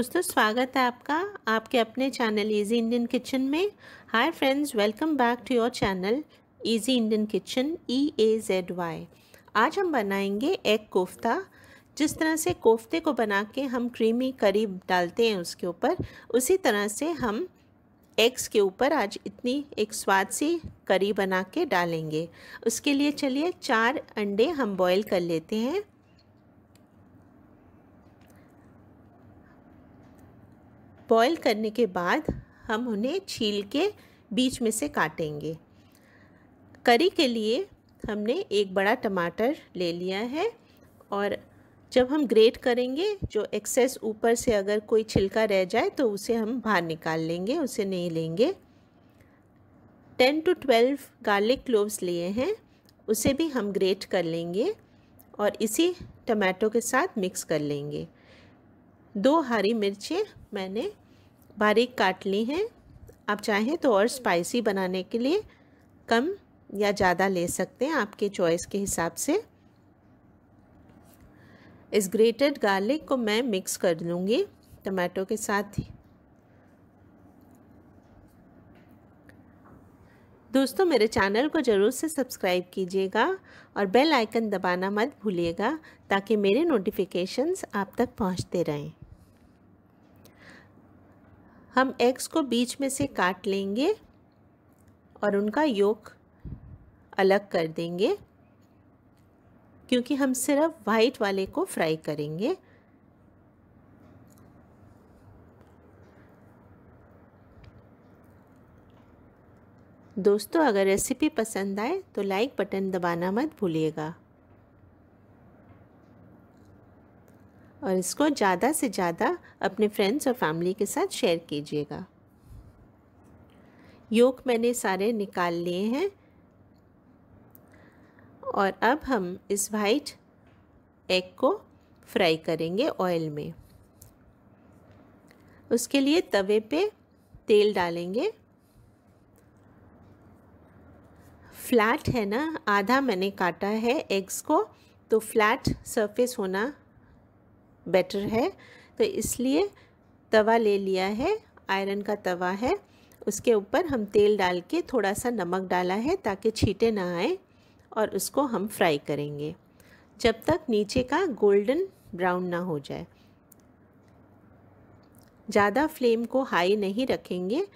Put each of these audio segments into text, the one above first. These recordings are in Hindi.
दोस्तों स्वागत है आपका आपके अपने चैनल इजी इंडियन किचन में hi friends welcome back to your channel easy Indian kitchen E A Z Y आज हम बनाएंगे एग कोफ्ता जिस तरह से कोफ्ते को बना के हम क्रीमी करी डालते हैं उसके ऊपर उसी तरह से हम एग्स के ऊपर आज इतनी एक स्वाद सी करी बना के डालेंगे उसके लिए चलिए चार अंडे हम बॉईल कर लेते हैं बॉईल करने के बाद हम उन्हें छील के बीच में से काटेंगे करी के लिए हमने एक बड़ा टमाटर ले लिया है और जब हम ग्रेट करेंगे जो एक्सेस ऊपर से अगर कोई छिलका रह जाए तो उसे हम बाहर निकाल लेंगे उसे नहीं लेंगे ten to twelve garlic cloves लिए हैं उसे भी हम ग्रेट कर लेंगे और इसी टमाटो के साथ मिक्स कर लेंगे दो हरी मिर्चें मैंने बारीक काट ली हैं आप चाहें तो और स्पाइसी बनाने के लिए कम या ज़्यादा ले सकते हैं आपके चॉइस के हिसाब से इस ग्रेटेड गार्लिक को मैं मिक्स कर लूँगी टमाटो के साथ ही दोस्तों मेरे चैनल को ज़रूर से सब्सक्राइब कीजिएगा और बेल आइकन दबाना मत भूलिएगा ताकि मेरे नोटिफिकेशंस आप तक पहुंचते रहें हम एग्स को बीच में से काट लेंगे और उनका योग अलग कर देंगे क्योंकि हम सिर्फ वाइट वाले को फ्राई करेंगे दोस्तों अगर रेसिपी पसंद आए तो लाइक बटन दबाना मत भूलिएगा और इसको ज़्यादा से ज़्यादा अपने फ्रेंड्स और फैमिली के साथ शेयर कीजिएगा योग मैंने सारे निकाल लिए हैं और अब हम इस वाइट एग को फ्राई करेंगे ऑयल में उसके लिए तवे पे तेल डालेंगे फ्लैट है ना आधा मैंने काटा है एग्स को तो फ्लैट सरफेस होना बेटर है तो इसलिए तवा ले लिया है आयरन का तवा है उसके ऊपर हम तेल डाल के थोड़ा सा नमक डाला है ताकि छीटे ना आए और उसको हम फ्राई करेंगे जब तक नीचे का गोल्डन ब्राउन ना हो जाए ज़्यादा फ्लेम को हाई नहीं रखेंगे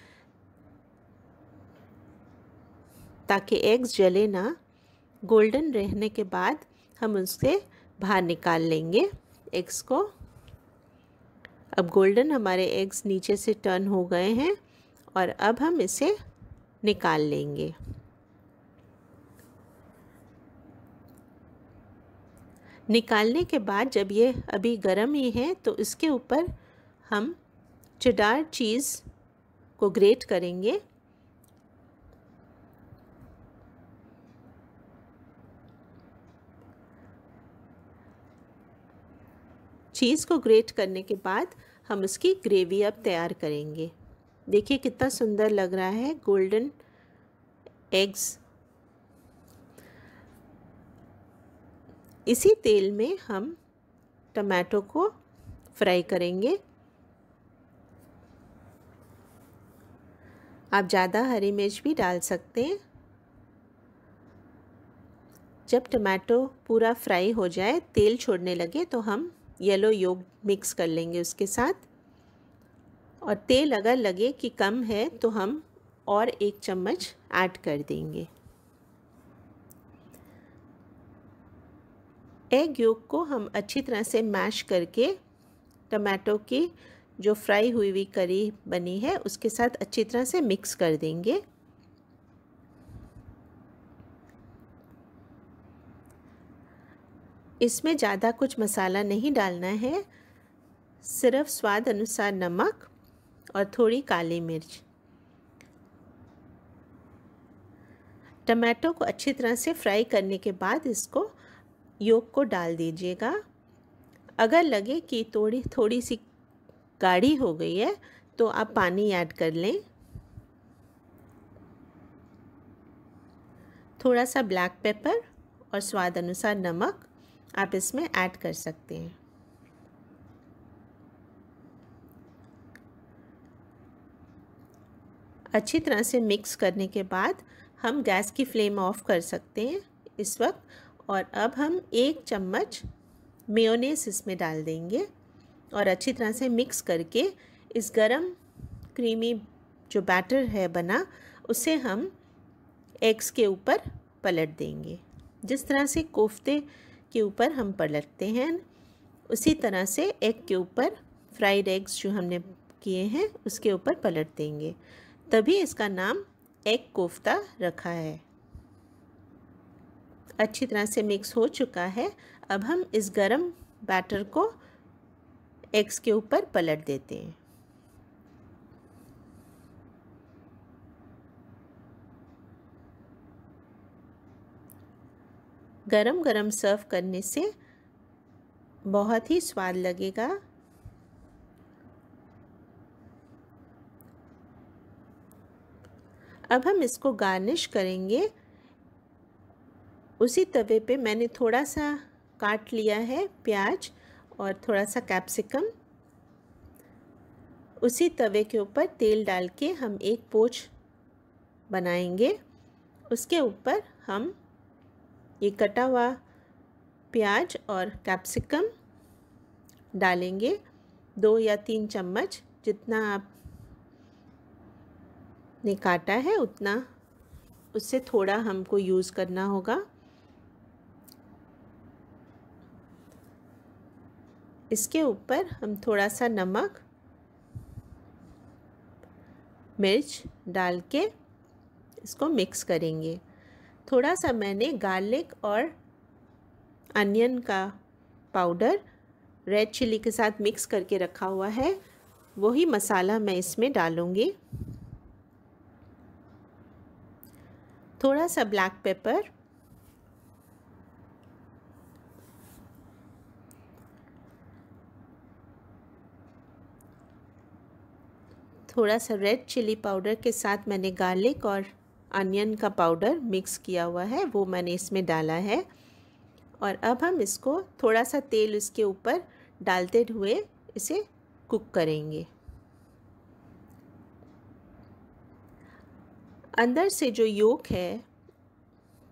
ताकि एग्स जले ना गोल्डन रहने के बाद हम उससे बाहर निकाल लेंगे एग्स को अब गोल्डन हमारे एग्स नीचे से टर्न हो गए हैं और अब हम इसे निकाल लेंगे निकालने के बाद जब ये अभी गर्म ही है तो इसके ऊपर हम चिडार चीज़ को ग्रेट करेंगे चीज़ को ग्रेट करने के बाद हम उसकी ग्रेवी अब तैयार करेंगे देखिए कितना सुंदर लग रहा है गोल्डन एग्स इसी तेल में हम टमाटो को फ्राई करेंगे आप ज़्यादा हरी मिर्च भी डाल सकते हैं जब टमाटो पूरा फ्राई हो जाए तेल छोड़ने लगे तो हम येलो योग मिक्स कर लेंगे उसके साथ और तेल अगर लगे कि कम है तो हम और एक चम्मच ऐड कर देंगे एग योग को हम अच्छी तरह से मैश करके टमाटो की जो फ्राई हुई हुई करी बनी है उसके साथ अच्छी तरह से मिक्स कर देंगे इसमें ज़्यादा कुछ मसाला नहीं डालना है सिर्फ स्वाद अनुसार नमक और थोड़ी काली मिर्च टमाटो को अच्छी तरह से फ्राई करने के बाद इसको योग को डाल दीजिएगा अगर लगे कि थोड़ी थोड़ी सी गाढ़ी हो गई है तो आप पानी ऐड कर लें थोड़ा सा ब्लैक पेपर और स्वाद अनुसार नमक आप इसमें ऐड कर सकते हैं अच्छी तरह से मिक्स करने के बाद हम गैस की फ्लेम ऑफ कर सकते हैं इस वक्त और अब हम एक चम्मच मेयोनेस इसमें डाल देंगे और अच्छी तरह से मिक्स करके इस गरम क्रीमी जो बैटर है बना उसे हम एग्स के ऊपर पलट देंगे जिस तरह से कोफ्ते के ऊपर हम पलटते हैं उसी तरह से एग के ऊपर फ्राइड एग्स जो हमने किए हैं उसके ऊपर पलट देंगे तभी इसका नाम एग कोफ्ता रखा है अच्छी तरह से मिक्स हो चुका है अब हम इस गरम बैटर को एग्स के ऊपर पलट देते हैं गरम गरम सर्व करने से बहुत ही स्वाद लगेगा अब हम इसको गार्निश करेंगे उसी तवे पे मैंने थोड़ा सा काट लिया है प्याज और थोड़ा सा कैप्सिकम उसी तवे के ऊपर तेल डाल के हम एक पोच बनाएंगे उसके ऊपर हम ये कटा हुआ प्याज और कैप्सिकम डालेंगे दो या तीन चम्मच जितना आप ने काटा है उतना उससे थोड़ा हमको यूज़ करना होगा इसके ऊपर हम थोड़ा सा नमक मिर्च डाल के इसको मिक्स करेंगे थोड़ा सा मैंने गार्लिक और अनियन का पाउडर रेड चिली के साथ मिक्स करके रखा हुआ है वही मसाला मैं इसमें डालूँगी थोड़ा सा ब्लैक पेपर थोड़ा सा रेड चिली पाउडर के साथ मैंने गार्लिक और अनियन का पाउडर मिक्स किया हुआ है वो मैंने इसमें डाला है और अब हम इसको थोड़ा सा तेल इसके ऊपर डालते हुए इसे कुक करेंगे अंदर से जो योक है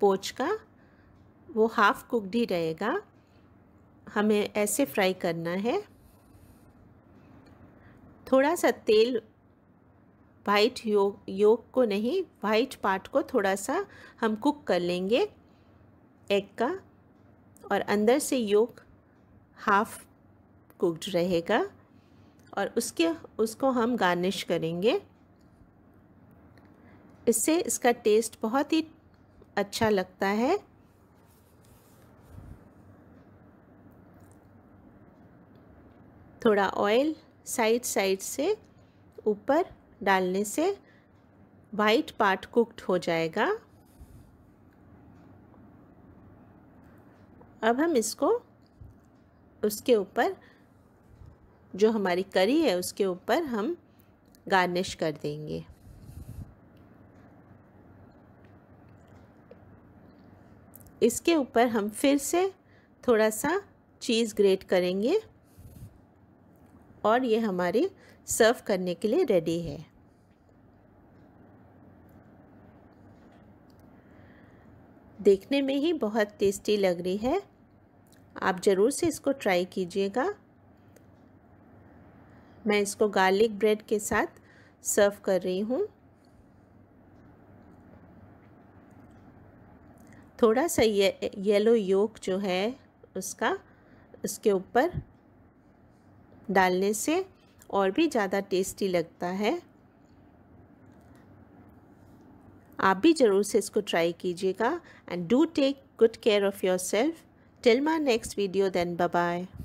पोच का वो हाफ़ कुकड ही रहेगा हमें ऐसे फ्राई करना है थोड़ा सा तेल वाइट योग योग को नहीं वाइट पार्ट को थोड़ा सा हम कुक कर लेंगे एग का और अंदर से योग हाफ कुक्ड रहेगा और उसके उसको हम गार्निश करेंगे इससे इसका टेस्ट बहुत ही अच्छा लगता है थोड़ा ऑयल साइड साइड से ऊपर डालने से वाइट पार्ट कुक्ड हो जाएगा अब हम इसको उसके ऊपर जो हमारी करी है उसके ऊपर हम गार्निश कर देंगे इसके ऊपर हम फिर से थोड़ा सा चीज़ ग्रेट करेंगे और ये हमारी सर्व करने के लिए रेडी है देखने में ही बहुत टेस्टी लग रही है आप ज़रूर से इसको ट्राई कीजिएगा मैं इसको गार्लिक ब्रेड के साथ सर्व कर रही हूँ थोड़ा सा ये येलो योक जो है उसका उसके ऊपर डालने से और भी ज़्यादा टेस्टी लगता है आप भी ज़रूर से इसको ट्राई कीजिएगा and do take good care of yourself till my next video then bye